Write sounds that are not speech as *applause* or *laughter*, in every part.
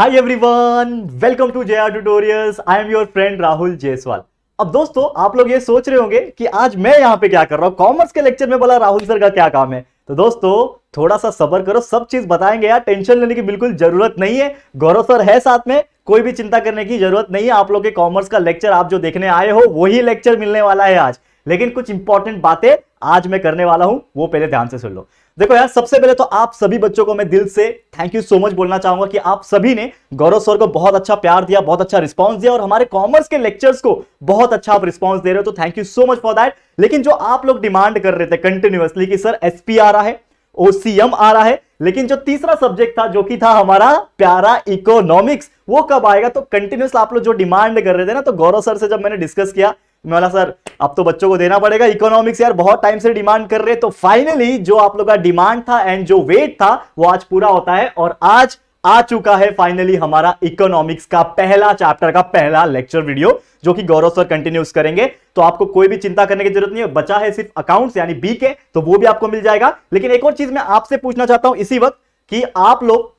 hi everyone welcome to J R tutorials I am your friend Rahul Jaiswal अब दोस्तों आप लोग ये सोच रहे होंगे कि आज मैं यहाँ पे क्या कर रहा हूँ कॉमर्स के लेक्चर में बोला राहुल सर का क्या काम है तो दोस्तों थोड़ा सा सबर करो सब चीज बताएंगे यार टेंशन लेने की बिल्कुल जरूरत नहीं है गौरव सर है साथ में कोई भी चिंता करने की जरूरत नहीं है आप लोग के कॉमर्स का लेक्चर आप जो देखने आए हो वही लेक्चर मिलने वाला है आज लेकिन कुछ इंपॉर्टेंट बातें आज मैं करने वाला हूं वो पहले ध्यान से सुन लो देखो यार सबसे पहले तो आप सभी बच्चों को मैं दिल से थैंक यू सो मच बोलना चाहूंगा कि आप सभी ने गौरव सर को बहुत अच्छा प्यार दिया बहुत अच्छा रिस्पांस दिया और हमारे कॉमर्स के लेक्चर्स को बहुत अच्छा आप रिस्पांस दे रहे हो तो thank you so much for that लेकिन जो आप लोग डिमांड कर रहे थे कंटिन्यूअसली कि सर एसपी आ रहा है ओ आ रहा है लेकिन जो तीसरा सब्जेक्ट था जो कि था हमारा प्यारा इकोनॉमिक्स वो कब आएगा तो कंटिन्यूस आप लोग जो डिमांड कर रहे थे ना तो गौरव सर से जब मैंने डिस्कस किया मैं सर अब तो बच्चों को देना पड़ेगा इकोनॉमिक्स यार बहुत टाइम से डिमांड कर रहे तो फाइनली जो आप लोग का डिमांड था एंड जो वेट था वो आज पूरा होता है और आज आ चुका है फाइनली हमारा इकोनॉमिक्स का पहला चैप्टर का पहला लेक्चर वीडियो जो कि गौरव सर कंटिन्यूस करेंगे तो आपको कोई भी चिंता करने की जरूरत नहीं है बचा है सिर्फ अकाउंट्स यानी बी के तो वो भी आपको मिल जाएगा लेकिन एक और चीज मैं आपसे पूछना चाहता हूं इसी वक्त कि आप लोग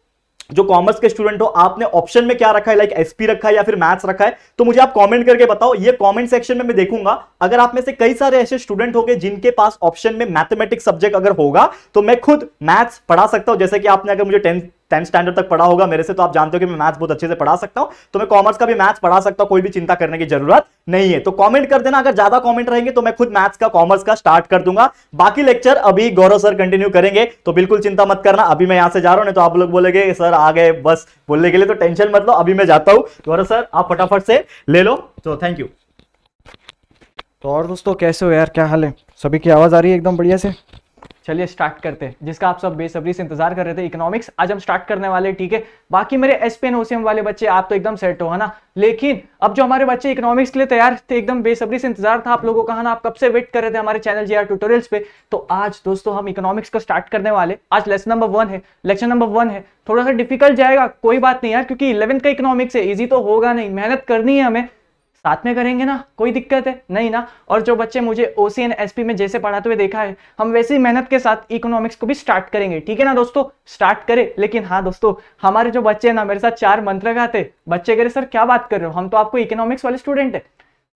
जो कॉमर्स के स्टूडेंट हो आपने ऑप्शन में क्या रखा है लाइक एसपी रखा है या फिर मैथ्स रखा है तो मुझे आप कमेंट करके बताओ ये कमेंट सेक्शन में मैं देखूंगा अगर आप में से कई सारे ऐसे स्टूडेंट होंगे जिनके पास ऑप्शन में मैथमेटिक्स सब्जेक्ट अगर होगा तो मैं खुद मैथ्स पढ़ा सकता हूं जैसे कि आपने अगर मुझे टेंथ टेंथ स्टैंडर्ड तक पढ़ा होगा मेरे से तो आप जानते हो कि मैं मैथ्स बहुत अच्छे से पढ़ा सकता हूं तो मैं कॉमर्स का भी मैथ्स पढ़ा सकता हूं कोई भी चिंता करने की जरूरत नहीं है तो कमेंट कर देना अगर ज्यादा कमेंट रहेंगे तो मैं खुद मैथ्स का कॉमर्स का स्टार्ट कर दूंगा बाकी लेक्चर अभी गौरव सर कंटिन्यू करेंगे तो बिल्कुल चिंता मत करना अभी मैं यहां से जा रहा हूं नहीं तो आप लोग बोलेगे सर आ गए बस बोलने के लिए तो टेंशन मत लो अभी मैं जाता हूँ गौरव सर आप फटाफट से ले लो तो थैंक यू तो और दोस्तों कैसे हो यार क्या हाल है सभी की आवाज़ आ रही है एकदम बढ़िया से चलिए स्टार्ट करते हैं जिसका आप सब बेसब्री से इंतजार कर रहे थे इकोनॉमिक्स आज हम स्टार्ट करने वाले ठीक है बाकी मेरे एसपी एन ओसीएम वाले बच्चे आप तो एकदम सेट हो है ना लेकिन अब जो हमारे बच्चे इकोनॉमिक्स के लिए तैयार थे एकदम बेसब्री से इंतजार था आप लोगों का है ना आप कब से वेट कर रहे थे हमारे चैनल जी ट्यूटोरियल्स पे तो आज दोस्तों हम इकोनॉमिक्स को स्टार्ट करने वाले आज लेसन नंबर वन है लेक्चर नंबर वन है थोड़ा सा डिफिकल्ट जाएगा कोई बात नहीं यार क्योंकि इलेवंथ का इकोनॉमिक्स है ईजी तो होगा नहीं मेहनत करनी है हमें साथ में करेंगे ना कोई दिक्कत है नहीं ना और जो बच्चे मुझे O C N S P में जैसे पढ़ाते हुए देखा है हम वैसी मेहनत के साथ इकोनॉमिक्स को भी स्टार्ट करेंगे ठीक है ना दोस्तों स्टार्ट करें लेकिन हाँ दोस्तों हमारे जो बच्चे हैं ना मेरे साथ चार मंत्र गाते बच्चे कह रहे सर क्या बात कर रहे हो हम तो आपको इकोनॉमिक्स वाले स्टूडेंट है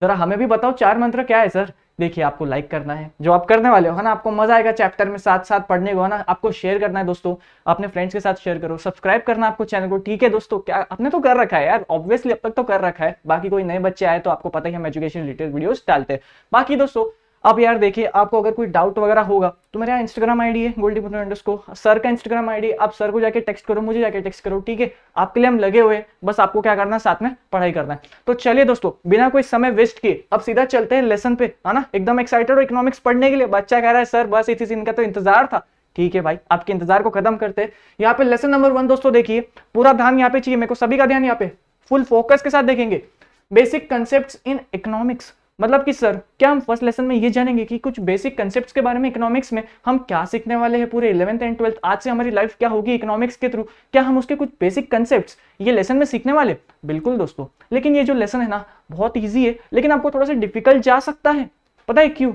जरा हमें भी बताओ चार मंत्र क्या है सर देखिए आपको लाइक करना है जो आप करने वाले हो ना आपको मजा आएगा चैप्टर में साथ साथ पढ़ने को है ना आपको शेयर करना है दोस्तों अपने फ्रेंड्स के साथ शेयर करो सब्सक्राइब करना आपको चैनल को ठीक है दोस्तों क्या आपने तो कर रखा है यार ऑब्वियसली अब तक तो कर रखा है बाकी कोई नए बच्चे आए तो आपको पता है हम एजुकेशन रिलेटेड वीडियोज डालते हैं बाकी दोस्तों अब यार देखिए आपको अगर कोई डाउट वगैरह होगा तो मेरा इंस्टाग्राम आईडी है गोल्डी पुत्र अंडरस्को सर का इंस्टाग्राम आईडी आप सर को जाके टेक्स्ट करो मुझे जाके टेक्स्ट करो ठीक है आपके लिए हम लगे हुए बस आपको क्या करना है साथ में पढ़ाई करना है तो चलिए दोस्तों बिना कोई समय वेस्ट किए अब सीधा चलते हैं लेसन पे है ना एकदम एक्साइटेड और इकोनॉमिक्स पढ़ने के लिए बच्चा कह रहा है सर बस इसी दिन का तो इंतजार था ठीक है भाई आपके इंतजार को खत्म करते हैं यहाँ पे लेसन नंबर वन दोस्तों देखिए पूरा ध्यान यहाँ पे चाहिए मेरे को सभी का ध्यान यहाँ पे फुल फोकस के साथ देखेंगे बेसिक कंसेप्ट इन इकोनॉमिक्स मतलब कि सर क्या हम फर्स्ट लेसन में ये जानेंगे कि कुछ बेसिक कंसेप्ट्स के बारे में इकोनॉमिक्स में हम क्या सीखने वाले हैं पूरे इलेवंथ एंड ट्वेल्थ आज से हमारी लाइफ क्या होगी इकोनॉमिक्स के थ्रू क्या हम उसके कुछ बेसिक कंसेप्ट ये लेसन में सीखने वाले बिल्कुल दोस्तों लेकिन ये जो लेसन है ना बहुत ईजी है लेकिन आपको थोड़ा सा डिफिकल्ट जा सकता है पता है क्यों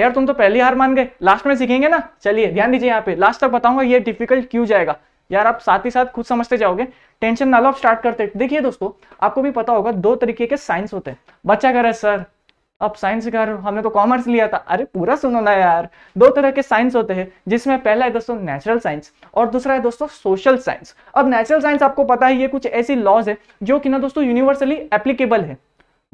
यार तुम तो पहली हार मान गए लास्ट में सीखेंगे ना चलिए ध्यान दीजिए यहाँ पे लास्ट तक बताऊंगा ये डिफिकल्ट क्यों जाएगा यार आप साथ ही साथ खुद समझते जाओगे टेंशन ना लो आप स्टार्ट करते देखिए दोस्तों आपको भी पता होगा दो तरीके के साइंस होते हैं बच्चा कह रहा है सर अब साइंस कर हमने तो कॉमर्स लिया था अरे पूरा सुनो ना यार दो तरह के साइंस होते हैं जिसमें पहला है दोस्तों नेचुरल साइंस और दूसरा है दोस्तों सोशल साइंस अब नेचुरल साइंस आपको पता है ये कुछ ऐसी लॉज है जो कि ना दोस्तों यूनिवर्सली एप्लीकेबल है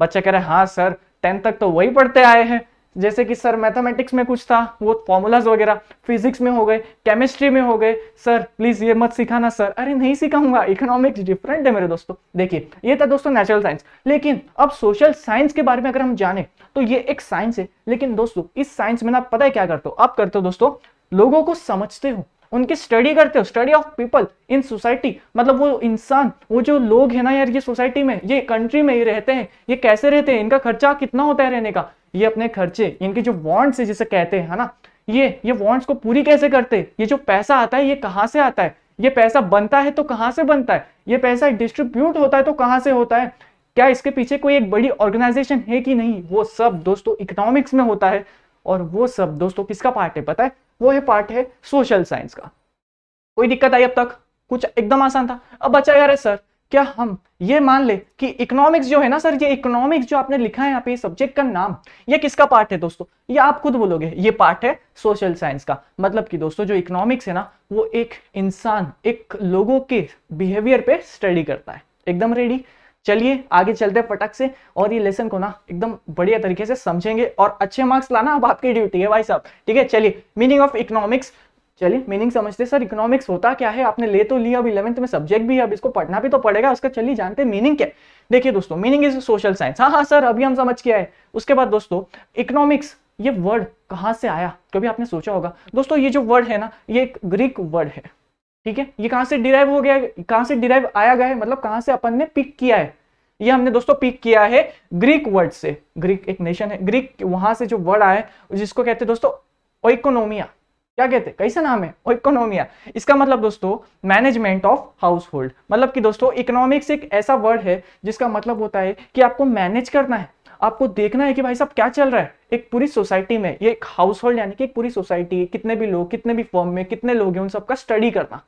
बच्चा कह रहे हैं हाँ सर टेंथ तक तो वही पढ़ते आए हैं जैसे कि सर मैथमेटिक्स में कुछ था वो फॉर्मूलाज वगैरह फिजिक्स में हो गए केमिस्ट्री में हो गए सर प्लीज ये मत सिखाना सर अरे नहीं सिखाऊंगा इकोनॉमिक्स डिफरेंट है मेरे दोस्तों देखिए ये था दोस्तों नेचुरल साइंस लेकिन अब सोशल साइंस के बारे में अगर हम जाने तो ये एक साइंस है लेकिन दोस्तों इस साइंस में ना पता है क्या करते हो आप करते हो दोस्तों लोगों को समझते हो उनकी स्टडी करते हो study of people in society मतलब वो इंसान वो जो लोग हैं ना यार ये सोसाइटी में ये कंट्री में ही रहते हैं ये कैसे रहते हैं इनका खर्चा कितना होता है रहने का ये अपने खर्चे इनके जो वॉन्ट्स है जिसे कहते हैं ना ये ये वॉन्ट्स को पूरी कैसे करते हैं ये जो पैसा आता है ये कहाँ से आता है ये पैसा बनता है तो कहाँ से बनता है ये पैसा डिस्ट्रीब्यूट होता है तो कहाँ से होता है क्या इसके पीछे कोई एक बड़ी ऑर्गेनाइजेशन है कि नहीं वो सब दोस्तों इकोनॉमिक्स में होता है और वो सब दोस्तों किसका पार्ट है पता है वो है पार्ट है सोशल साइंस का कोई दिक्कत आई अब तक कुछ एकदम आसान था अब बचा यार सर क्या हम ये मान ले कि इकोनॉमिक्स जो है ना सर ये इकोनॉमिक्स जो आपने लिखा है यहाँ पे सब्जेक्ट का नाम ये किसका पार्ट है दोस्तों ये आप खुद बोलोगे ये पार्ट है सोशल साइंस का मतलब कि दोस्तों जो इकोनॉमिक्स है ना वो एक इंसान एक लोगों के बिहेवियर पे स्टडी करता है एकदम रेडी चलिए आगे चलते फटक से और ये लेसन को ना एकदम बढ़िया तरीके से समझेंगे और अच्छे मार्क्स लाना अब आपकी ड्यूटी है भाई साहब ठीक है चलिए मीनिंग ऑफ इकोनॉमिक्स चलिए मीनिंग समझते सर इकोनॉमिक्स होता क्या है आपने ले तो लिया अब इलेवंथ में सब्जेक्ट भी है अब इसको पढ़ना भी तो पड़ेगा उसका चलिए जानते मीनिंग क्या देखिए दोस्तों मीनिंग इज सोशल साइंस हाँ हाँ सर अभी हम समझ के आए उसके बाद दोस्तों इकोनॉमिक्स ये वर्ड कहाँ से आया कभी आपने सोचा होगा दोस्तों ये जो वर्ड है ना ये एक ग्रीक वर्ड है ठीक है ये कहां से डिराइव हो गया कहां से डिराइव आया गया है मतलब कहां से अपन ने पिक किया है ये हमने दोस्तों पिक किया है ग्रीक वर्ड से ग्रीक एक नेशन है ग्रीक वहां से जो वर्ड आया है जिसको कहते हैं दोस्तों ओइकोनोमिया क्या कहते हैं कैसा नाम है ओइकोनोमिया इसका मतलब दोस्तों मैनेजमेंट ऑफ हाउस होल्ड मतलब कि दोस्तों इकोनॉमिक्स एक ऐसा वर्ड है जिसका मतलब होता है कि आपको मैनेज करना है आपको देखना है कि भाई साहब क्या चल रहा है एक पूरी सोसाइटी में ये एक हाउस होल्ड यानी कि एक पूरी सोसाइटी है कितने भी लोग कितने भी फॉर्म में कितने लोग हैं उन सबका स्टडी करना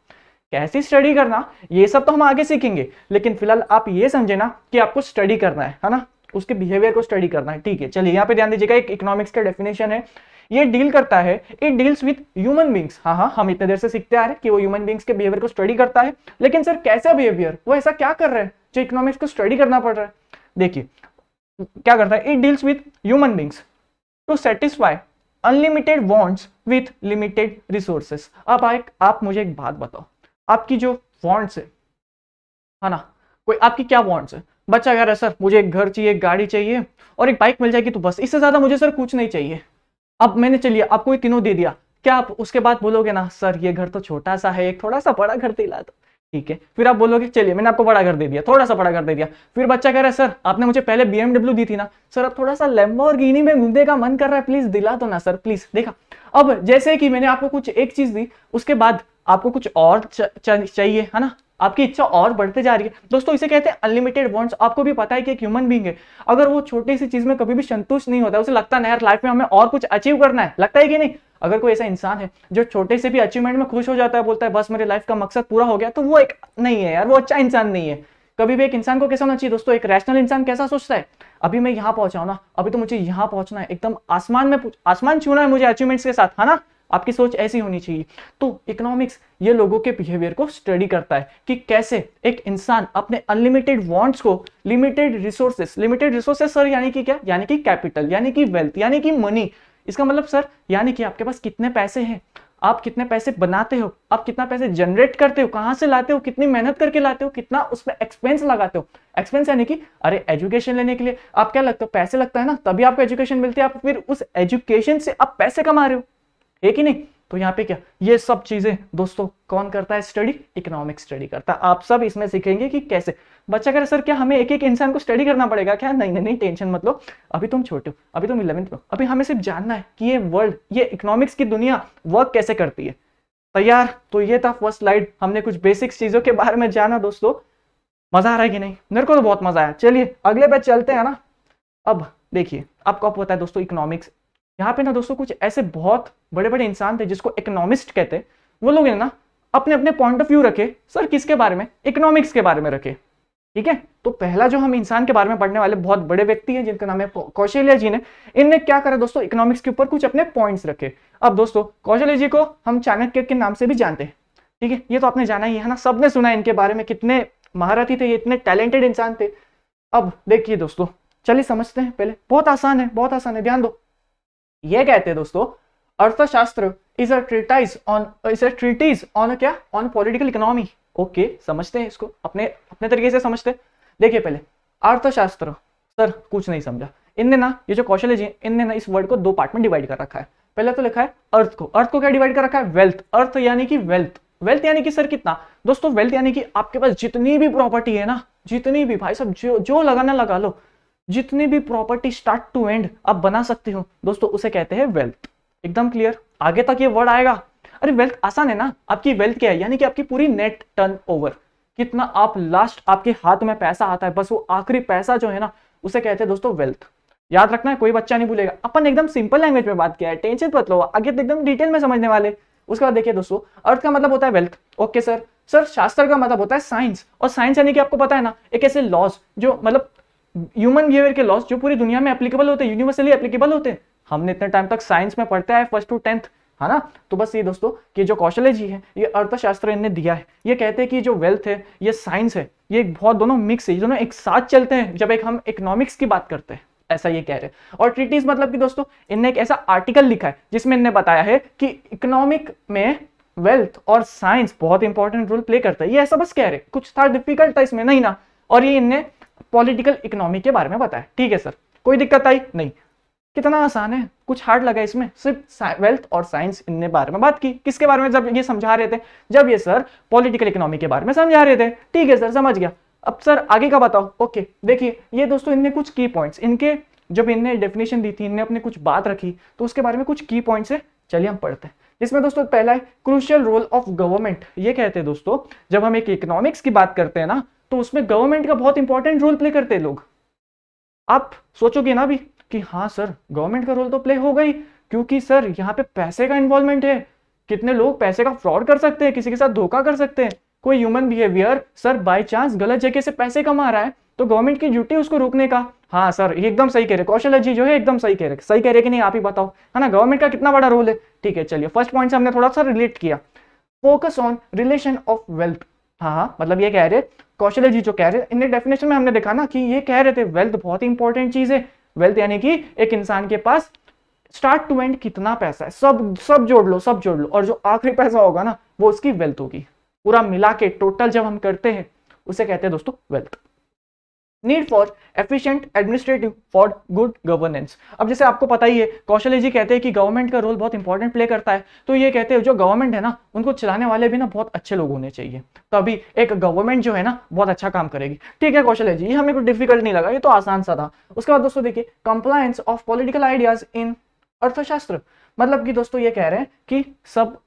कैसे स्टडी करना ये सब तो हम आगे सीखेंगे लेकिन फिलहाल आप ये समझे ना कि आपको स्टडी करना है है ना उसके बिहेवियर को स्टडी करना है ठीक है चलिए यहाँ पे ध्यान दीजिएगा एक इकोनॉमिक्स का डेफिनेशन है ये डील करता है it deals with human beings हाँ हाँ हम इतने देर से सीखते आ रहे हैं कि वो ह्यूमन बींग्स के बिहेवियर को स्टडी करता है लेकिन सर कैसा बिहेवियर वो ऐसा क्या कर रहे हैं जो इकोनॉमिक्स को स्टडी करना पड़ रहा है देखिए क्या करता है it deals with human beings to satisfy unlimited wants with limited resources अब आए आप मुझे एक बात बताओ आपकी जो वॉन्ट्स है है ना कोई आपकी क्या वॉन्ट्स है बच्चा कह रहा है सर मुझे एक घर चाहिए एक गाड़ी चाहिए और एक बाइक मिल जाएगी तो बस इससे ज़्यादा मुझे सर कुछ नहीं चाहिए अब मैंने चलिए आपको ये तीनों दे दिया क्या आप उसके बाद बोलोगे ना सर ये घर तो छोटा सा है एक थोड़ा सा बड़ा घर दिला दो ठीक है फिर आप बोलोगे चलिए मैंने आपको बड़ा कर दे दिया थोड़ा सा बड़ा कर दे दिया फिर बच्चा कह रहा है सर आपने मुझे पहले बीएमडब्ल्यू दी थी ना सर अब थोड़ा सा गिनी में घूमने का मन कर रहा है प्लीज दिला दो ना सर प्लीज देखा अब जैसे कि मैंने आपको कुछ एक चीज दी उसके बाद आपको कुछ और चाहिए है ना आपकी इच्छा और बढ़ते जा रही है दोस्तों इसे कहते हैं अनलिमिटेड बॉन्ड्स आपको भी पता है कि एक ह्यूमन बींग है अगर वो छोटी सी चीज में कभी भी संतुष्ट नहीं होता उसे लगता है यार लाइफ में हमें और कुछ अचीव करना है लगता है कि नहीं अगर कोई ऐसा इंसान है जो छोटे से भी अचीवमेंट में खुश हो जाता है बोलता है बस मेरे लाइफ का मकसद पूरा हो गया तो वो एक नहीं है यार वो अच्छा इंसान नहीं है कभी भी एक इंसान को कैसा होना चाहिए दोस्तों एक रैशनल इंसान कैसा सोचता है अभी मैं यहाँ पहुंचाऊ ना अभी तो मुझे यहाँ पहुंचना है एकदम आसमान में आसमान छूना है मुझे अचीवमेंट्स के साथ है ना आपकी सोच ऐसी होनी चाहिए तो इकोनॉमिक्स ये लोगों के बिहेवियर को स्टडी करता है कि कैसे एक इंसान अपने अनलिमिटेड वांट्स को limited resources limited resources sir यानी कि क्या यानी कि कैपिटल यानी कि वेल्थ यानी कि मनी इसका मतलब सर यानी कि आपके पास कितने पैसे हैं आप कितने पैसे बनाते हो आप कितना पैसे जनरेट करते हो कहाँ से लाते हो कितनी मेहनत करके लाते हो कितना उसमें एक्सपेंस लगाते हो एक्सपेंस यानी कि अरे एजुकेशन लेने के लिए आप क्या लगता हो पैसे लगता है ना तभी आपको एजुकेशन मिलती है आप फिर उस एजुकेशन से आप पैसे कमा रहे हो एक ही नहीं तो यहाँ पे क्या ये सब चीजें दोस्तों कौन करता है स्टडी इकोनॉमिक स्टडी करता है आप सब इसमें सीखेंगे कि कैसे बच्चा कह रहे सर क्या हमें एक एक इंसान को स्टडी करना पड़ेगा क्या नहीं नहीं नहीं टेंशन मत लो अभी तुम छोटे हो अभी तुम इलेवंथ में अभी हमें सिर्फ जानना है कि ये वर्ल्ड ये इकोनॉमिक्स की दुनिया वर्क कैसे करती है तैयार तो ये था फर्स्ट स्लाइड हमने कुछ बेसिक चीज़ों के बारे में जाना दोस्तों मज़ा आ रहा है कि नहीं मेरे को तो बहुत मज़ा आया चलिए अगले पे चलते हैं ना अब देखिए आपको आप पता है दोस्तों इकोनॉमिक्स यहाँ पे ना दोस्तों कुछ ऐसे बहुत बड़े बड़े इंसान थे जिसको इकोनॉमिस्ट कहते वो लोग ना अपने अपने पॉइंट ऑफ व्यू रखे सर किसके बारे में इकोनॉमिक्स के बारे में रखे ठीक है तो पहला जो हम इंसान के बारे में पढ़ने वाले बहुत बड़े व्यक्ति हैं जिनका नाम है कौशल्या जी ने इनने क्या करा दोस्तों इकोनॉमिक्स के ऊपर कुछ अपने पॉइंट्स रखे अब दोस्तों कौशल्या जी को हम चाणक्य के नाम से भी जानते हैं ठीक है ये तो आपने जाना ही है ना सबने सुना है इनके बारे में कितने महारथी थे ये इतने टैलेंटेड इंसान थे अब देखिए दोस्तों चलिए समझते हैं पहले बहुत आसान है बहुत आसान है ध्यान दो ये कहते हैं दोस्तों Arthashastra is a treatise on is a treatise on क्या ऑन पॉलिटिकल इकोनॉमी ओके समझते हैं इसको अपने अपने तरीके से समझते हैं देखिए पहले अर्थशास्त्र सर कुछ नहीं समझा इनने ना ये जो कौशल जी इनने ना इस वर्ड को दो पार्ट में डिवाइड कर रखा है पहले तो लिखा है अर्थ को अर्थ को क्या डिवाइड कर रखा है वेल्थ अर्थ यानी कि वेल्थ वेल्थ यानी कि सर कितना दोस्तों वेल्थ यानी कि आपके पास जितनी भी प्रॉपर्टी है ना जितनी भी भाई सब जो जो लगाना लगा लो जितनी भी प्रॉपर्टी स्टार्ट टू एंड आप बना सकते हो दोस्तों उसे कहते हैं वेल्थ एकदम क्लियर आगे तक ये वर्ड आएगा अरे वेल्थ आसान है ना आपकी वेल्थ क्या है यानी कि आपकी पूरी नेट टर्न ओवर कितना आप लास्ट आपके हाथ में पैसा आता है बस वो आखिरी पैसा जो है ना उसे कहते हैं दोस्तों वेल्थ याद रखना है कोई बच्चा नहीं भूलेगा अपन एकदम सिंपल लैंग्वेज में बात किया है टेंशन मत लो आगे तो एकदम डिटेल में समझने वाले उसके बाद देखिए दोस्तों अर्थ का मतलब होता है वेल्थ ओके सर सर शास्त्र का मतलब होता है साइंस और साइंस यानी कि आपको पता है ना एक ऐसे लॉस जो मतलब ह्यूमन बिहेवियर के लॉस जो पूरी दुनिया में एप्लीकेबल होते हैं यूनिवर्सली एप्लीकेबल होते हैं हमने इतने टाइम तक साइंस में पढ़ते हैं फर्स्ट टू टेंथ है हाँ ना तो बस ये दोस्तों कि जो कौशल जी है ये अर्थशास्त्र इनने दिया है ये कहते हैं कि जो वेल्थ है ये साइंस है ये बहुत दोनों मिक्स है ये दोनों एक साथ चलते हैं जब एक हम इकोनॉमिक्स की बात करते हैं ऐसा ये कह रहे हैं और ट्रीटीज मतलब कि दोस्तों इनने एक ऐसा आर्टिकल लिखा है जिसमें इनने बताया है कि इकोनॉमिक में वेल्थ और साइंस बहुत इंपॉर्टेंट रोल प्ले करता है ये ऐसा बस कह रहे कुछ था डिफिकल्ट था इसमें नहीं ना और ये इनने पॉलिटिकल इकोनॉमी के बारे में बताया ठीक है सर कोई दिक्कत आई नहीं कितना आसान है कुछ हार्ड लगा इसमें सिर्फ वेल्थ और साइंस इनने बारे में बात की किसके बारे में जब ये समझा रहे थे जब ये सर पॉलिटिकल इकोनॉमी के बारे में समझा रहे थे ठीक है सर समझ गया अब सर आगे का बताओ ओके देखिए ये दोस्तों इनने कुछ की पॉइंट्स इनके जब इनने डेफिनेशन दी थी इनने अपने कुछ बात रखी तो उसके बारे में कुछ की पॉइंट्स है चलिए हम पढ़ते हैं इसमें दोस्तों पहला है क्रूशियल रोल ऑफ गवर्नमेंट ये कहते हैं दोस्तों जब हम एक इकोनॉमिक्स की बात करते हैं ना तो उसमें गवर्नमेंट का बहुत इंपॉर्टेंट रोल प्ले करते हैं लोग आप सोचोगे ना भी कि हाँ सर गवर्नमेंट का रोल तो प्ले हो गई क्योंकि सर यहाँ पे पैसे का इन्वॉल्वमेंट है कितने लोग पैसे का फ्रॉड कर सकते हैं किसी के साथ धोखा कर सकते हैं कोई human behaviour sir by chance गलत जगह से पैसे कमा रहा है तो गवर्नमेंट की ड्यूटी उसको रोकने का हाँ सर एकदम सही कह रहे कौशल जी जो है एकदम सही कह रहे सही कह रहे कि नहीं आप ही बताओ है ना गवर्नमेंट का कितना बड़ा रोल है ठीक है चलिए फर्स्ट पॉइंट से हमने थोड़ा सा रिलेट किया focus on relation of wealth हाँ हाँ मतलब ये कह रहे कौशल जी जो कह रहे इनके डेफिनेशन में हमने देखा ना कि ये कह रहे थे वेल्थ बहुत ही इंपॉर्टेंट चीज है वेल्थ यानी कि एक इंसान के पास स्टार्ट टू एंड कितना पैसा है सब सब जोड़ लो सब जोड़ लो और जो आखिरी पैसा होगा ना वो उसकी वेल्थ होगी पूरा मिला के टोटल जब हम करते हैं उसे कहते हैं दोस्तों wealth need for efficient administrative for good governance अब जैसे आपको पता ही है कौशल जी कहते हैं कि गवर्नमेंट का रोल बहुत इंपॉर्टेंट प्ले करता है तो ये कहते हैं जो गवर्नमेंट है ना उनको चलाने वाले भी ना बहुत अच्छे लोग होने चाहिए तो अभी एक गवर्नमेंट जो है ना बहुत अच्छा काम करेगी ठीक है कौशल जी ये हमें कुछ डिफिकल्ट नहीं लगा ये तो आसान सा था उसके बाद दोस्तों देखिए compliance of political ideas in Arthashastra मतलब कि दोस्तों ये कह रहे हैं कि सब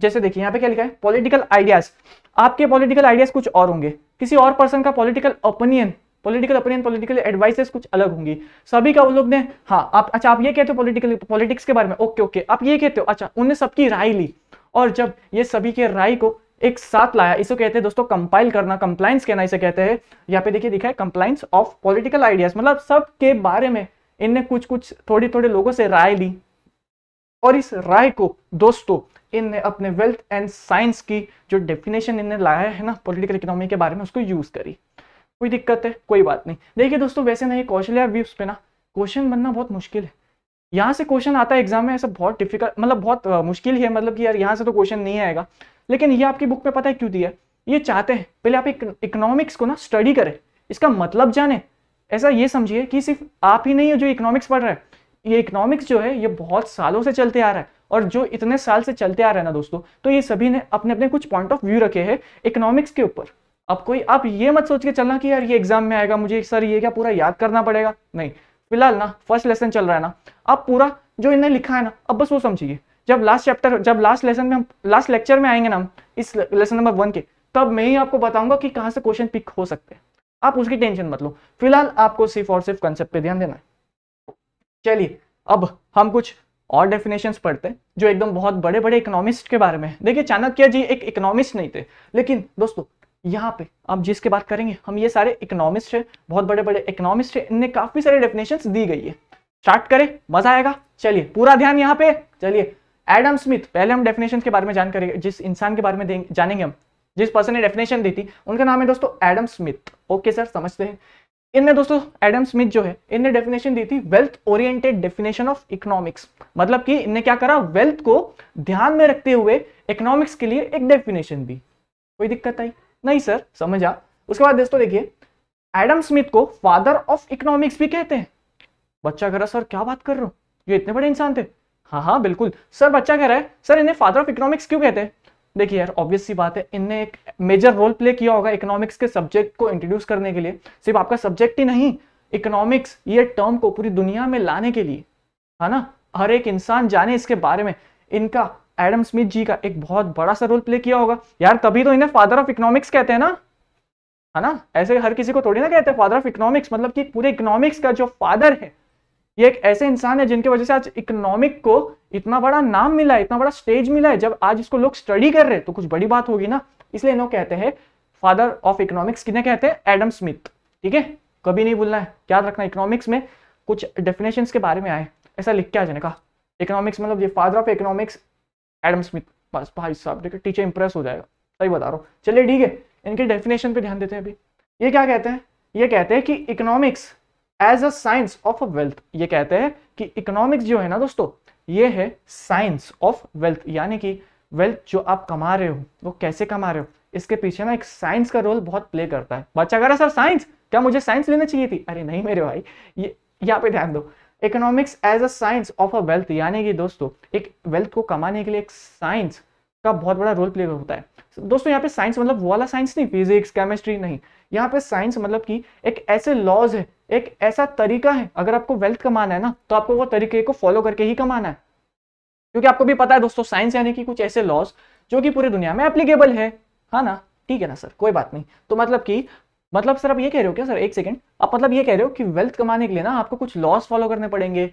जैसे देखिए यहाँ पे क्या लिखा है पॉलिटिकल आइडियाज आपके पॉलिटिकल आइडियाज कुछ और होंगे किसी और पर्सन का political opinion political opinion political advices कुछ अलग होंगी सभी का उन लोग ने हाँ आप अच्छा आप ये कहते हो पॉलिटिकल पॉलिटिक्स के बारे में ओके ओके आप ये कहते हो अच्छा उनने सबकी राय ली और जब ये सभी के राय को एक साथ लाया इसको कहते हैं दोस्तों कंपाइल करना कंप्लाइंस कहना इसे कहते हैं यहाँ पे देखिए दिखा है कंप्लाइंस ऑफ पॉलिटिकल आइडियाज मतलब सब के बारे में इनने कुछ कुछ थोड़ी थोड़े लोगों से राय ली और इस राय को दोस्तों इनने अपने वेल्थ एंड साइंस की जो डेफिनेशन इनने लाया है ना पॉलिटिकल इकोनॉमी के बारे में उसको यूज करी कोई दिक्कत है कोई बात नहीं देखिए दोस्तों वैसे ना ये कौशल्या वीप्स पे ना क्वेश्चन बनना बहुत मुश्किल है यहाँ से क्वेश्चन आता है एग्जाम में ऐसा बहुत डिफिकल्ट मतलब बहुत मुश्किल है मतलब कि यार यहाँ से तो क्वेश्चन नहीं आएगा लेकिन ये आपकी बुक में पता है क्यों दिया ये चाहते हैं पहले आप इकोनॉमिक्स को ना स्टडी करें इसका मतलब जाने ऐसा ये समझिए कि सिर्फ आप ही नहीं है जो इकोनॉमिक्स पढ़ रहे हैं ये इकोनॉमिक्स जो है ये बहुत सालों से चलते आ रहा है और जो इतने साल से चलते आ रहे हैं ना दोस्तों तो ये सभी ने अपने अपने कुछ पॉइंट ऑफ व्यू रखे हैं इकोनॉमिक्स के ऊपर अब कोई आप ये मत सोच के चलना कि यार ये एग्जाम में आएगा मुझे सर ये क्या पूरा याद करना पड़ेगा नहीं फिलहाल ना फर्स्ट लेसन चल रहा है ना आप पूरा जो इन्हें लिखा है ना अब बस वो समझिए जब लास्ट चैप्टर जब लास्ट लेसन में हम लास्ट लेक्चर में आएंगे ना हम इस लेसन नंबर वन के तब मैं ही आपको बताऊंगा कि कहाँ से क्वेश्चन पिक हो सकते हैं आप उसकी टेंशन मत लो फिलहाल आपको सिर्फ और सिर्फ कंसेप्ट पे ध्यान देना है चलिए अब हम कुछ और डेफिनेशंस पढ़ते हैं जो एकदम बहुत बड़े बड़े इकोनॉमिस्ट के बारे में देखिए चाणक्य जी एक इकोनॉमिस्ट नहीं थे लेकिन दोस्तों यहाँ पे आप जिसके बात करेंगे हम ये सारे इकोनॉमिस्ट हैं बहुत बड़े बड़े इकोनॉमिस्ट हैं इनने काफ़ी सारे डेफिनेशन दी गई है स्टार्ट करें मजा आएगा चलिए पूरा ध्यान यहाँ पे चलिए एडम स्मिथ पहले हम डेफिनेशन के बारे में जानकारी जिस इंसान के बारे में जानेंगे हम जिस पर्सन ने डेफिनेशन दी थी उनका नाम है दोस्तों एडम स्मिथ ओके सर समझते हैं इनने दोस्तों एडम स्मिथ जो है इनने डेफिनेशन दी थी wealth oriented definition of economics मतलब कि इनने क्या करा वेल्थ को ध्यान में रखते हुए इकोनॉमिक्स के लिए एक डेफिनेशन दी कोई दिक्कत आई नहीं सर समझा उसके बाद दोस्तों देखिए एडम स्मिथ को फादर ऑफ इकोनॉमिक्स भी कहते हैं बच्चा कह रहा सर क्या बात कर रहे हो ये इतने बड़े इंसान थे हाँ हाँ बिल्कुल सर बच्चा कह रहा है सर इन्हें फादर ऑफ इकोनॉमिक्स क्यों कहते हैं देखिए यार ऑब्वियस सी बात है इनने एक मेजर रोल प्ले किया होगा इकोनॉमिक्स के सब्जेक्ट को इंट्रोड्यूस करने के लिए सिर्फ आपका सब्जेक्ट ही नहीं इकोनॉमिक्स ये टर्म को पूरी दुनिया में लाने के लिए है ना हर एक इंसान जाने इसके बारे में इनका एडम स्मिथ जी का एक बहुत बड़ा सा रोल प्ले किया होगा यार तभी तो इन्हें फादर ऑफ इकोनॉमिक्स कहते हैं ना है ना ऐसे हर किसी को थोड़ी ना कहते हैं फादर ऑफ इकोनॉमिक्स मतलब कि पूरे इकोनॉमिक्स का जो फादर है ये एक ऐसे इंसान है जिनके वजह से आज इकोनॉमिक को इतना बड़ा नाम मिला है इतना बड़ा स्टेज मिला है जब आज इसको लोग स्टडी कर रहे हैं तो कुछ बड़ी बात होगी ना इसलिए इन्हों कहते हैं फादर ऑफ इकोनॉमिक्स किन्हें कहते हैं एडम स्मिथ ठीक है कभी नहीं भूलना है याद रखना इकोनॉमिक्स में कुछ डेफिनेशन के बारे में आए ऐसा लिख के आ जाने का इकोनॉमिक्स मतलब ये father of economics Adam Smith बस भाई साहब देखिए टीचर इंप्रेस हो जाएगा सही बता रहा हूँ चलिए ठीक है इनके डेफिनेशन पे ध्यान देते हैं अभी ये क्या कहते हैं ये कहते हैं कि economics as a science of wealth ये कहते हैं कि इकोनॉमिक्स जो है ना दोस्तों ये है साइंस ऑफ वेल्थ यानी कि वेल्थ जो आप कमा रहे हो वो कैसे कमा रहे हो इसके पीछे ना एक साइंस का रोल बहुत प्ले करता है बच्चा कह रहा सर साइंस क्या मुझे साइंस लेना चाहिए थी अरे नहीं मेरे भाई ये यहाँ पे ध्यान दो economics as a science of a wealth यानी कि दोस्तों एक वेल्थ को कमाने के लिए एक साइंस का बहुत बड़ा रोल प्ले होता है दोस्तों यहाँ पे साइंस मतलब वो वाला साइंस नहीं फिजिक्स केमिस्ट्री नहीं यहाँ पे साइंस मतलब कि एक ऐसे लॉज है एक ऐसा तरीका है अगर आपको वेल्थ कमाना है ना तो आपको वो तरीके को फॉलो करके ही कमाना है क्योंकि आपको भी पता है दोस्तों साइंस यानी कि कुछ ऐसे लॉज जो कि पूरी दुनिया में एप्लीकेबल है हाँ ना ठीक है ना सर कोई बात नहीं तो मतलब कि मतलब सर आप ये कह रहे हो क्या सर एक सेकेंड आप मतलब ये कह रहे हो कि वेल्थ कमाने के लिए ना आपको कुछ लॉस फॉलो करने पड़ेंगे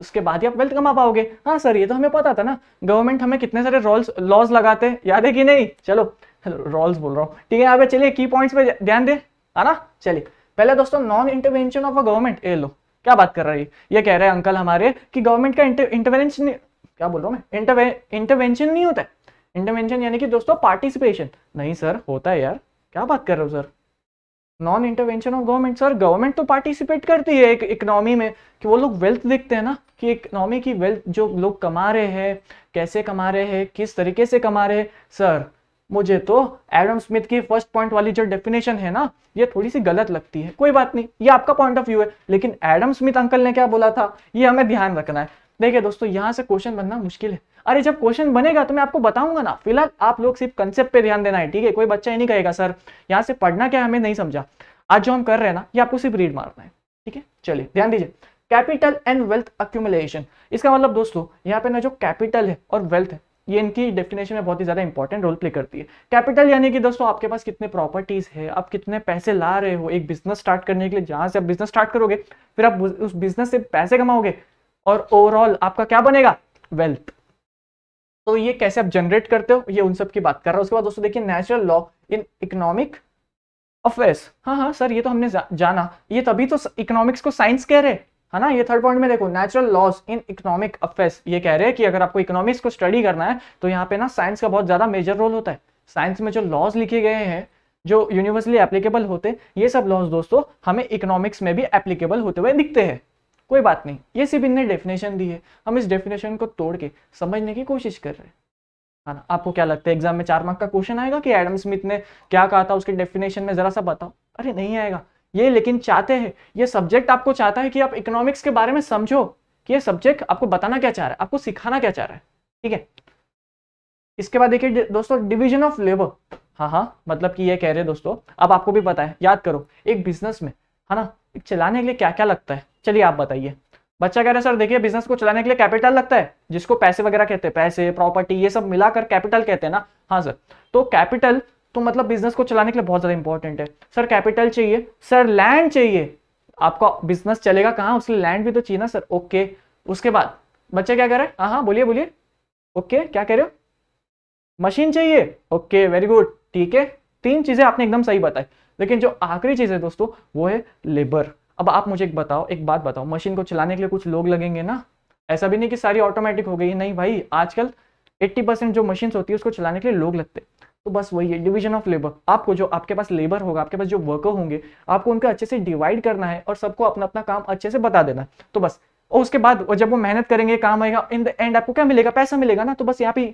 उसके बाद ही आप वेल्थ कमा पाओगे हाँ सर ये तो हमें पता था ना गवर्नमेंट हमें कितने सारे रॉल्स लॉस लगाते हैं याद है कि नहीं चलो रोल्स बोल रहा हूँ ठीक है यहाँ पे चलिए की पॉइंट्स पे ध्यान दे है ना चलिए पहले दोस्तों non intervention of a government ए लो क्या बात कर रहा है ये कह रहे हैं अंकल हमारे कि गवर्नमेंट का इंटरवेंशन क्या बोल रहा हूँ मैं इंटरवेंशन नहीं होता है इंटरवेंशन यानी कि दोस्तों पार्टिसिपेशन नहीं सर होता है यार क्या बात कर रहे हो sir non intervention of government sir government तो पार्टिसिपेट करती है एक इकोनॉमी में कि वो लोग वेल्थ देखते हैं ना कि इकोनॉमी की वेल्थ जो लोग कमा रहे हैं कैसे कमा रहे हैं किस तरीके से कमा रहे हैं सर मुझे तो एडम स्मिथ की फर्स्ट पॉइंट वाली जो डेफिनेशन है ना ये थोड़ी सी गलत लगती है कोई बात नहीं ये आपका पॉइंट ऑफ व्यू है लेकिन एडम स्मिथ अंकल ने क्या बोला था ये हमें ध्यान रखना है देखिए दोस्तों यहाँ से क्वेश्चन बनना मुश्किल है अरे जब क्वेश्चन बनेगा तो मैं आपको बताऊंगा ना फिलहाल आप लोग सिर्फ कंसेप्ट पे ध्यान देना है ठीक है कोई बच्चा ही नहीं कहेगा सर यहाँ से पढ़ना क्या हमें नहीं समझा आज जो हम कर रहे हैं ना ये आपको सिर्फ रीड मारना है ठीक है चलिए ध्यान दीजिए कैपिटल एंड वेल्थ अक्यूमुलेशन इसका मतलब दोस्तों यहाँ पे ना जो कैपिटल है और वेल्थ है ये इनकी डेफिनेशन में बहुत ही ज़्यादा इंपॉर्टेंट रोल प्ले करती है कैपिटल यानी कि दोस्तों आपके पास कितने प्रॉपर्टीज़ है आप कितने पैसे ला रहे हो एक बिजनेस स्टार्ट करने के लिए जहां से आप बिजनेस स्टार्ट करोगे फिर आप उस बिजनेस से पैसे कमाओगे और ओवरऑल आपका क्या बनेगा वेल्थ तो ये कैसे आप जनरेट करते हो ये उन सब की बात कर रहा हूँ उसके बाद दोस्तों देखिए natural law in economic affairs हाँ हाँ सर ये तो हमने जा, जाना ये तभी तो इकोनॉमिक्स को साइंस कह रहे है ना ये थर्ड पॉइंट में देखो natural laws in economic affairs ये कह रहे हैं कि अगर आपको इकोनॉमिक्स को स्टडी करना है तो यहाँ पे ना साइंस का बहुत ज्यादा मेजर रोल होता है साइंस में जो लॉज लिखे गए हैं जो यूनिवर्सली एप्लीकेबल होते ये सब लॉज दोस्तों हमें इकोनॉमिक्स में भी एप्लीकेबल होते हुए दिखते हैं कोई बात नहीं ये सिर्फ इनने डेफिनेशन दी है हम इस डेफिनेशन को तोड़ के समझने की कोशिश कर रहे हैं है ना आपको क्या लगता है एग्जाम में चार मार्क का क्वेश्चन आएगा कि एडम स्मिथ ने क्या कहा था उसके डेफिनेशन में जरा सा बताओ अरे नहीं आएगा ये लेकिन चाहते हैं ये सब्जेक्ट आपको चाहता है कि आप इकोनॉमिक्स के बारे में समझो कि ये सब्जेक्ट आपको बताना क्या चाह रहा है आपको सिखाना क्या चाह रहा है ठीक है इसके बाद देखिए दोस्तों डिवीजन ऑफ लेबर हाँ हाँ मतलब कि ये कह रहे हैं दोस्तों अब आपको भी पता है याद करो एक बिजनेस में है ना चलाने के लिए क्या क्या लगता है चलिए आप बताइए बच्चा कह रहे हैं सर देखिए बिजनेस को चलाने के लिए कैपिटल लगता है जिसको पैसे वगैरह कहते हैं पैसे प्रॉपर्टी ये सब मिलाकर कैपिटल कहते हैं ना हाँ सर तो कैपिटल तो मतलब बिजनेस को चलाने के लिए बहुत ज्यादा इंपॉर्टेंट है सर कैपिटल चाहिए सर लैंड चाहिए आपका बिजनेस चलेगा कहाँ उसके लैंड भी तो चाहिए ना सर ओके उसके बाद बच्चे क्या कह रहे हैं हाँ हाँ बोलिए बोलिए ओके क्या कह रहे हो मशीन चाहिए ओके वेरी गुड ठीक है तीन चीजें आपने एकदम सही बताई लेकिन जो आखिरी चीज है दोस्तों वो है लेबर अब आप मुझे एक बताओ एक बात बताओ मशीन को चलाने के लिए कुछ लोग लगेंगे ना ऐसा भी नहीं कि सारी ऑटोमेटिक हो गई नहीं भाई आजकल 80 परसेंट जो मशीन होती है उसको चलाने के लिए लोग लगते हैं तो बस वही है डिवीजन ऑफ लेबर आपको जो आपके पास लेबर होगा आपके पास जो वर्कर होंगे आपको उनका अच्छे से डिवाइड करना है और सबको अपना अपना काम अच्छे से बता देना तो बस और उसके बाद जब वो मेहनत करेंगे काम आएगा इन द एंड आपको क्या मिलेगा पैसा मिलेगा ना तो बस यहाँ पे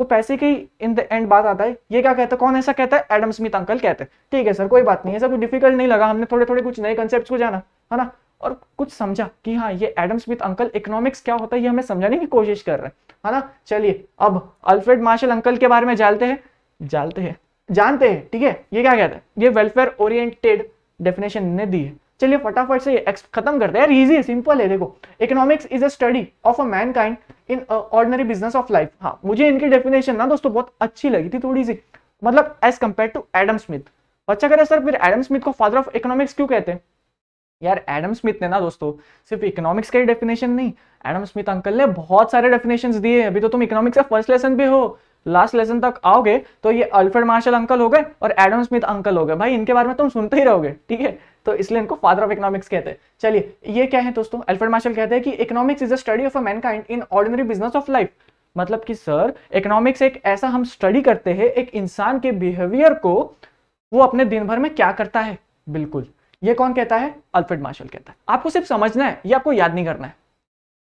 वो पैसे की इन द एंड बात आता है ये क्या कहता है कौन ऐसा कहता है एडम स्मिथ अंकल कहते हैं ठीक है सर कोई बात नहीं ऐसा कुछ डिफिकल्ट नहीं लगा हमने थोड़े थोड़े कुछ नए कंसेप्ट को जाना है ना और कुछ समझा कि हाँ ये एडम स्मिथ अंकल इकोनॉमिक्स क्या होता है ये हमें समझाने की कोशिश कर रहे हैं है ना चलिए अब अल्फ्रेड मार्शल अंकल के बारे में जानते हैं जानते हैं जानते हैं ठीक है ये क्या कहते हैं ये वेलफेयर ओरिएंटेड डेफिनेशन ने दी है चलिए फटाफट से खत्म करते हैं इजी है सिंपल है देखो economics is a study of a mankind in ordinary business of life हाँ मुझे इनकी डेफिनेशन ना दोस्तों बहुत अच्छी लगी थी थोड़ी सी मतलब as compare to Adam Smith अच्छा करें सर फिर एडम स्मिथ को फादर ऑफ इकोनॉमिक्स क्यों कहते हैं यार एडम स्मिथ ने ना दोस्तों सिर्फ इकोनॉमिक्स का ही डेफिनेशन नहीं एडम स्मिथ अंकल ने बहुत सारे डेफिनेशंस दिए अभी तो तुम इकोनॉमिक्स का फर्स्ट लेसन भी हो लास्ट लेसन तक आओगे तो ये अल्फ्रेड मार्शल अंकल हो गए और एडम स्मिथ अंकल हो गए भाई इनके बारे में तुम सुनते ही रहोगे ठीक है तो इसलिए इनको फादर ऑफ इकोनॉमिक्स कहते हैं चलिए ये क्या है दोस्तों अल्फ्रेड मार्शल कहते हैं कि economics is a study of a mankind in ordinary business of life मतलब कि सर इकोनॉमिक्स एक ऐसा हम स्टडी करते हैं एक इंसान के बिहेवियर को वो अपने दिन भर में क्या करता है बिल्कुल ये कौन कहता है अल्फ्रेड मार्शल कहता है आपको सिर्फ समझना है ये आपको याद नहीं करना है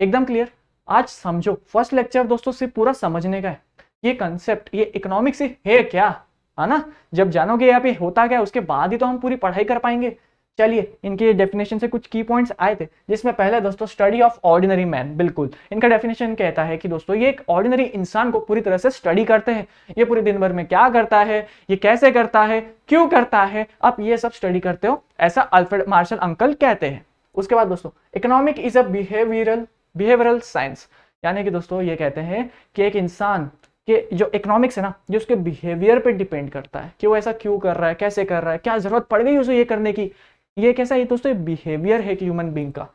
एकदम क्लियर आज समझो फर्स्ट लेक्चर दोस्तों सिर्फ पूरा समझने का है ये कंसेप्ट ये इकोनॉमिक्स है क्या है हाँ ना जब जानोगे यहाँ पे होता क्या उसके बाद ही तो हम पूरी पढ़ाई कर पाएंगे चलिए इनके डेफिनेशन से कुछ की पॉइंट्स आए थे जिसमें पहले दोस्तों स्टडी ऑफ ऑर्डिनरी मैन बिल्कुल इनका डेफिनेशन कहता है कि दोस्तों ये एक ऑर्डिनरी इंसान को पूरी तरह से स्टडी करते हैं ये पूरे दिन भर में क्या करता है ये कैसे करता है क्यों करता है आप ये सब स्टडी करते हो ऐसा अल्फ्रेड मार्शल अंकल कहते हैं उसके बाद दोस्तों economic is a behavioural behavioural science यानी कि दोस्तों ये कहते हैं कि एक इंसान कि जो इकोनॉमिक्स है ना जो उसके बिहेवियर पे डिपेंड करता है कि वो ऐसा क्यों कर रहा है कैसे कर रहा है क्या जरूरत पड़ गई उसे ये करने की ये कैसा है दोस्तों बिहेवियर है कि ह्यूमन बींग का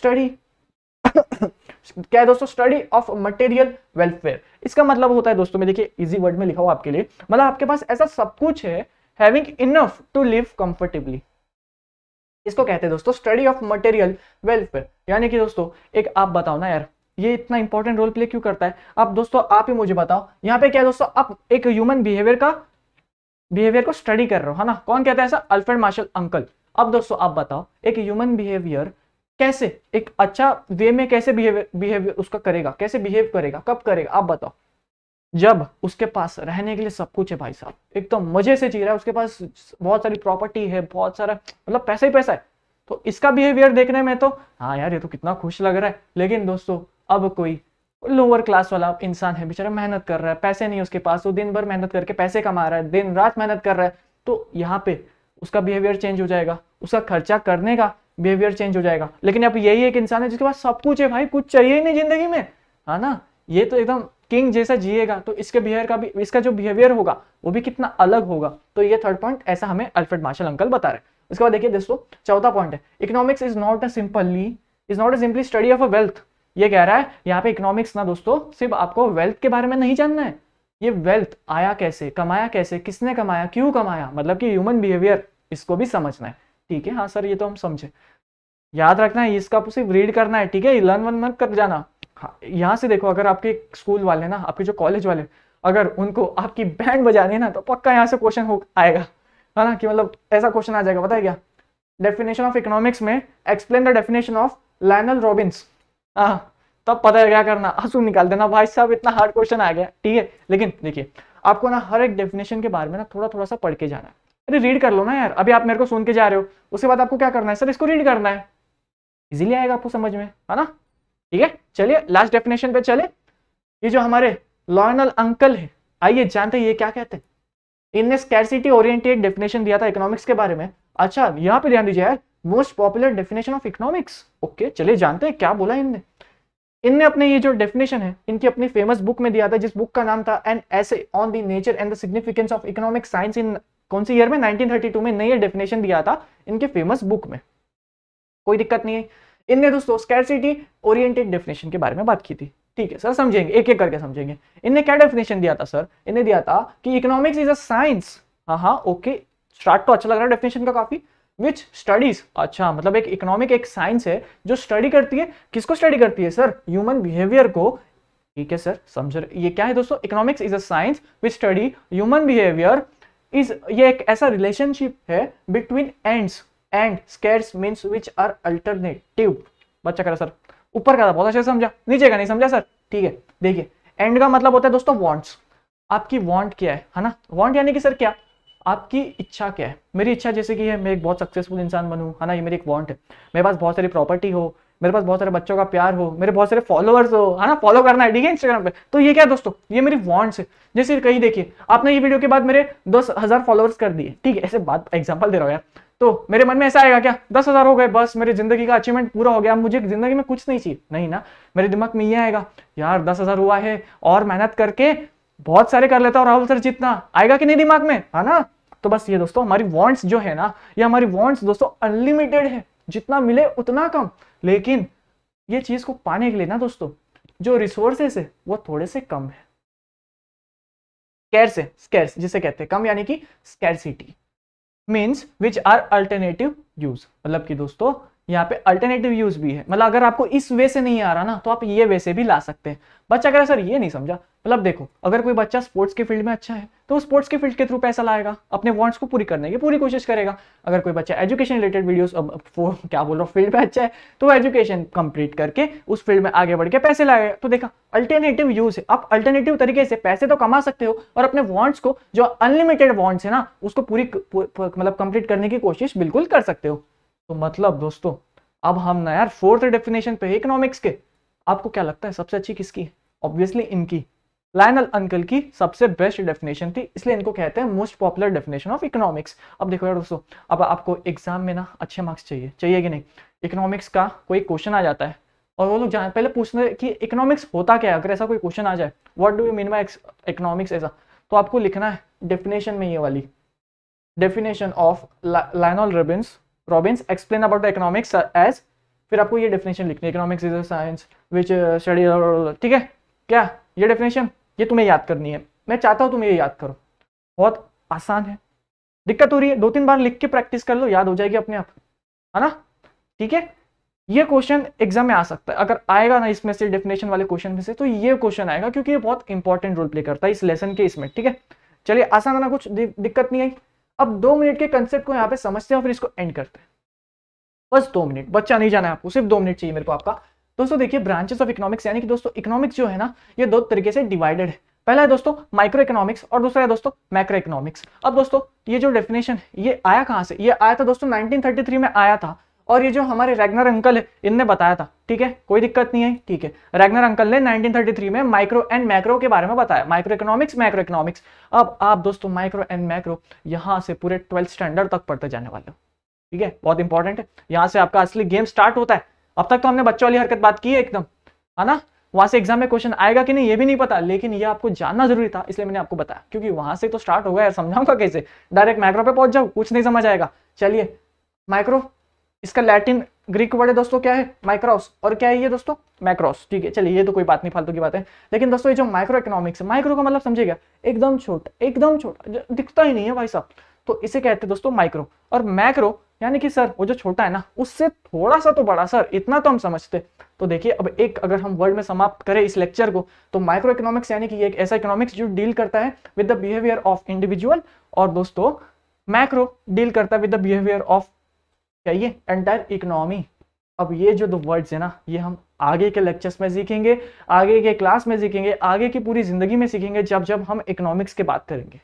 स्टडी *coughs* क्या है दोस्तों स्टडी ऑफ मटेरियल वेलफेयर इसका मतलब होता है दोस्तों में देखिए इजी वर्ड में लिखा हुआ आपके लिए मतलब आपके पास ऐसा सब कुछ है having enough to live comfortably इसको कहते हैं दोस्तों स्टडी ऑफ मटेरियल वेलफेयर यानी कि दोस्तों एक आप बताओ ना यार ये इतना इंपॉर्टेंट रोल प्ले क्यों करता है अब दोस्तों आप ही मुझे बताओ यहाँ पे क्या है दोस्तों आप एक ह्यूमन बिहेवियर का बिहेवियर को स्टडी कर रहे हो है ना कौन कहता है ऐसा अल्फ्रेड मार्शल अंकल अब दोस्तों आप बताओ एक ह्यूमन बिहेवियर कैसे एक अच्छा वे में कैसे बिहेवियर उसका करेगा कैसे बिहेव करेगा कब करेगा आप बताओ जब उसके पास रहने के लिए सब कुछ है भाई साहब एक तो मजे से जी रहा है उसके पास बहुत सारी प्रॉपर्टी है बहुत सारा मतलब पैसा ही पैसा है तो इसका बिहेवियर देखने में तो हाँ यार ये तो कितना खुश लग रहा है लेकिन दोस्तों अब कोई लोअर क्लास वाला इंसान है बेचारा मेहनत कर रहा है पैसे नहीं उसके पास वो दिन भर मेहनत करके पैसे कमा रहा है दिन रात मेहनत कर रहा है तो यहाँ पे उसका बिहेवियर चेंज हो जाएगा उसका खर्चा करने का बिहेवियर चेंज हो जाएगा लेकिन अब यही एक इंसान है जिसके पास सब कुछ है भाई कुछ चाहिए ही नहीं जिंदगी में है हाँ ना ये तो एकदम किंग जैसा जिएगा तो इसके बिहेवियर का भी इसका जो बिहेवियर होगा वो भी कितना अलग होगा तो ये थर्ड पॉइंट ऐसा हमें अल्फ्रेड मार्शल अंकल बता रहे हैं उसके बाद देखिए दोस्तों चौथा पॉइंट है economics is not a simply is not a simply study of a wealth ये कह रहा है यहाँ पे इकोनॉमिक्स ना दोस्तों सिर्फ आपको वेल्थ के बारे में नहीं जानना है ये वेल्थ आया कैसे कमाया कैसे किसने कमाया क्यों कमाया मतलब कि ह्यूमन बिहेवियर इसको भी समझना है ठीक है हाँ सर ये तो हम समझे याद रखना है इसका सिर्फ रीड करना है ठीक है लर्न वन मन कर जाना हाँ, यहाँ से देखो अगर आपके स्कूल वाले ना आपके जो कॉलेज वाले अगर उनको आपकी बैंड बजानी है ना तो पक्का यहाँ से क्वेश्चन हो आएगा है ना कि मतलब ऐसा क्वेश्चन आ जाएगा बताया क्या डेफिनेशन ऑफ इकोनॉमिक्स में explain the definition of Lionel Robbins ah, हाँ, तब पता है क्या करना आंसू निकाल देना भाई साहब इतना हार्ड क्वेश्चन आ गया ठीक है लेकिन देखिए आपको ना हर एक डेफिनेशन के बारे में ना थोड़ा थोड़ा सा पढ़ के जाना है अरे रीड कर लो ना यार अभी आप मेरे को सुन के जा रहे हो उसके बाद आपको क्या करना है सर इसको रीड करना है इजीली आएगा आपको समझ में है ना ठीक है चलिए लास्ट डेफिनेशन पे चले ये जो हमारे लॉयनल अंकल है आइए जानते हैं ये क्या कहते हैं इनने स्कैरसिटी ओरिएंटेड डेफिनेशन दिया था इकोनॉमिक्स के बारे में अच्छा यहाँ पे ध्यान दीजिए यार most popular definition of economics okay चले जानते हैं क्या बोला इनने इनने अपने ये जो डेफिनेशन है इनकी अपनी फेमस बुक में दिया था जिस बुक का नाम था an essay on the nature and the significance of economic science in कौन सी ईयर में 1932 में नई डेफिनेशन दिया था इनके फेमस बुक में कोई दिक्कत नहीं है इनने दोस्तों स्कैरसिटी ओरिएंटेड डेफिनेशन के बारे में बात की थी ठीक है सर समझेंगे एक एक करके समझेंगे इनने क्या डेफिनेशन दिया था सर इन्हें दिया था कि इकोनॉमिक्स इज अ साइंस हाँ हाँ ओके स्टार्ट तो अच्छा लग रहा है डेफिनेशन का काफी विच स्टडीज अच्छा मतलब एक इकोनॉमिक एक साइंस है जो स्टडी करती है किसको स्टडी करती है सर ह्यूमन बिहेवियर को ठीक है सर समझ रहे ये क्या है दोस्तों economics is a science which study human behaviour is ये एक ऐसा रिलेशनशिप है between ends and scarce means which are alternative बच्चा करा सर ऊपर का था बहुत अच्छा समझा नीचे का नहीं समझा सर ठीक है देखिए एंड का मतलब होता है दोस्तों वॉन्ट्स आपकी वॉन्ट क्या है है ना वॉन्ट यानी कि सर क्या आपकी इच्छा क्या है मेरी इच्छा जैसे कि है मैं एक बहुत सक्सेसफुल इंसान बनूँ है ना ये मेरी एक वांट है मेरे पास बहुत सारी प्रॉपर्टी हो मेरे पास बहुत सारे बच्चों का प्यार हो मेरे बहुत सारे फॉलोअर्स हो है ना फॉलो करना है ठीक है इंस्टाग्राम पे तो ये क्या दोस्तों ये मेरी वॉन्ट्स है जैसे कहीं देखिए आपने ये वीडियो के बाद मेरे दस हज़ार फॉलोअर्स कर दिए ठीक है ऐसे बात एग्जाम्पल दे रहा हूँ यार तो मेरे मन में ऐसा आएगा क्या दस हज़ार हो गए बस मेरी जिंदगी का अचीवमेंट पूरा हो गया मुझे जिंदगी में कुछ नहीं चाहिए नहीं ना मेरे दिमाग में ये आएगा यार दस हज़ार हुआ है और मेहनत करके बहुत सारे कर लेता हूँ राहुल सर जितना आएगा कि नहीं दिमाग में है ना तो बस ये दोस्तों हमारी वॉन्ट्स जो है ना ये हमारी वॉन्ट्स दोस्तों अनलिमिटेड है जितना मिले उतना कम लेकिन ये चीज को पाने के लिए ना दोस्तों जो रिसोर्सेस है वो थोड़े से कम है स्कैर्स है जिसे कहते हैं कम यानी कि scarcity means which are alternative use मतलब कि दोस्तों यहाँ पे अल्टरनेटिव यूज भी है मतलब अगर आपको इस वे से नहीं आ रहा ना तो आप ये वे से भी ला सकते हैं बच्चा कह रहा सर ये नहीं समझा मतलब देखो अगर कोई बच्चा स्पोर्ट्स के फील्ड में अच्छा है तो स्पोर्ट्स के फील्ड के थ्रू पैसा लाएगा अपने वांट्स को पूरी करने की पूरी कोशिश करेगा अगर कोई बच्चा एजुकेशन रिलेटेड वीडियोस क्या बोल रहा हूँ फील्ड में अच्छा है तो एजुकेशन कंप्लीट करके उस फील्ड में आगे बढ़ के पैसे लाएगा तो देखा अल्टरनेटिव यूज है आप अल्टरनेटिव तरीके से पैसे तो कमा सकते हो और अपने वॉन्ट्स को जो अनलिमिटेड वॉन्ट्स है ना उसको पूरी मतलब कंप्लीट करने की कोशिश बिल्कुल कर सकते हो सकते हो तो मतलब दोस्तों अब हम ना यार फोर्थ डेफिनेशन पे इकोनॉमिक्स के आपको क्या लगता है सबसे अच्छी किसकी ऑब्वियसली इनकी लाइनल अंकल की सबसे बेस्ट डेफिनेशन थी इसलिए इनको कहते हैं most popular definition of economics अब देखो यार दोस्तों अब आपको एग्जाम में ना अच्छे मार्क्स चाहिए चाहिए कि नहीं इकोनॉमिक्स का कोई क्वेश्चन आ जाता है और वो लोग जहाँ पहले पूछने कि इकोनॉमिक्स होता क्या है अगर ऐसा कोई क्वेश्चन आ जाए what do you mean by economics ऐसा तो आपको लिखना है डेफिनेशन में ये वाली definition of Lionel Robbins Robbins explain about the economics as फिर आपको ये डेफिनेशन लिखनी है economics is a science which study ठीक है क्या ये डेफिनेशन ये तुम्हें याद करनी है मैं चाहता हूँ तुम ये याद करो बहुत आसान है दिक्कत हो रही है दो तीन बार लिख के प्रैक्टिस कर लो याद हो जाएगी अपने आप है ना ठीक है ये क्वेश्चन एग्जाम में आ सकता है अगर आएगा ना इसमें से डेफिनेशन वाले क्वेश्चन में से तो ये क्वेश्चन आएगा क्योंकि ये बहुत इंपॉर्टेंट रोल प्ले करता है इस लेसन के इसमें ठीक है चलिए आसान ना कुछ दिक्कत नहीं आई अब दो मिनट के कंसेप्ट को यहाँ पे समझते हैं और फिर इसको एंड करते हैं बस दो मिनट बच्चा नहीं जाना है आपको सिर्फ दो मिनट चाहिए मेरे को आपका दोस्तों देखिए ब्रांचेस ऑफ इकोनॉमिक्स यानी कि दोस्तों इकोनॉमिक्स जो है ना ये दो तरीके से डिवाइडेड है पहला है दोस्तों माइक्रो इकोनॉमिक्स और दूसरा है दोस्तों मैक्रो इकोनॉमिक्स अब दोस्तों ये जो डेफिनेशन ये आया कहाँ से ये आया था दोस्तों 1933 में आया था और ये जो हमारे रेगनर अंकल है इनने बताया था ठीक है कोई दिक्कत नहीं है ठीक है रेगनर अंकल ने 1933 में माइक्रो एंड मैक्रो के बारे में बताया माइक्रो इकोनॉमिक्स मैक्रो इकोनॉमिक्स अब आप दोस्तों माइक्रो एंड मैक्रो यहाँ से पूरे ट्वेल्थ स्टैंडर्ड तक पढ़ते जाने वाले हो ठीक है बहुत इंपॉर्टेंट है यहाँ से आपका असली गेम स्टार्ट होता है अब तक तो हमने बच्चों वाली हरकत बात की है एकदम है ना वहां से एग्जाम में क्वेश्चन आएगा कि नहीं ये भी नहीं पता लेकिन ये आपको जानना जरूरी था इसलिए मैंने आपको बताया क्योंकि वहां से तो स्टार्ट होगा यार समझाऊंगा कैसे डायरेक्ट माइक्रो पे पहुंच जाओ कुछ नहीं समझ आएगा चलिए माइक्रो इसका लैटिन ग्रीक वर्ड है दोस्तों क्या है माइक्रोस और क्या है ये दोस्तों मैक्रोस ठीक है चलिए ये तो कोई बात नहीं फालतू की बात है लेकिन दोस्तों ये जो माइक्रो इकोनॉमिक्स है माइक्रो का मतलब समझेगा एकदम छोटा एकदम छोटा दिखता ही नहीं है भाई साहब तो इसे कहते हैं दोस्तों माइक्रो और मैक्रो यानी कि सर वो जो छोटा है ना उससे थोड़ा सा तो बड़ा सर इतना तो हम समझते तो देखिए अब एक अगर हम वर्ड में समाप्त करें इस लेक्चर को तो माइक्रो इकोनॉमिक्स यानी कि एक ऐसा इकोनॉमिक्स जो डील करता है with the behaviour of individual और दोस्तों मैक्रो डील करता है विद द बिहेवियर ऑफ चाहिए एंटायर इकोनॉमी अब ये जो दो वर्ड्स है ना ये हम आगे के लेक्चर्स में सीखेंगे आगे के क्लास में सीखेंगे आगे की पूरी ज़िंदगी में सीखेंगे जब जब हम इकोनॉमिक्स की बात करेंगे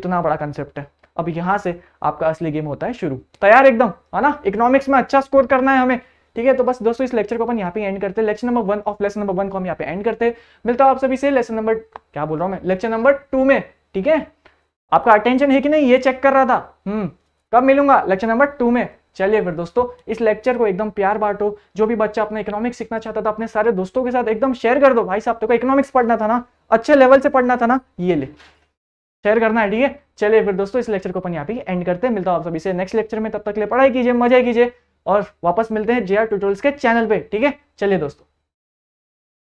इतना बड़ा कंसेप्ट है अब यहां से आपका असली गेम होता है शुरू तैयार एकदम है ना इकोनॉमिक्स में अच्छा स्कोर करना है हमें ठीक है तो बस दोस्तों इस लेक्चर को अपन यहाँ पे एंड करते हैं lecture number one of lesson number one को हम यहाँ पे एंड करते हैं मिलता हूं आप सभी से लेसन नंबर क्या बोल रहा हूँ मैं लेक्चर नंबर टू में ठीक है आपका अटेंशन है कि नहीं ये चेक कर रहा था हम्म कब मिलूंगा लेक्चर नंबर टू में चलिए फिर दोस्तों इस लेक्चर को एकदम प्यार बांटो जो भी बच्चा अपना इकोनॉमिक्स सीखना चाहता था अपने सारे दोस्तों के साथ एकदम शेयर कर दो भाई साहब तो इकोनॉमिक्स पढ़ना था ना अच्छे लेवल से पढ़ना था ना ये ले शेयर करना है ठीक है चलिए फिर दोस्तों इस लेक्चर को अपन यहाँ पे एंड करते हैं मिलता हूँ आप सभी से नेक्स्ट लेक्चर में तब तक ले पढ़ाई कीजिए मजा कीजिए और वापस मिलते हैं जे आर के चैनल पे ठीक है चलिए दोस्तों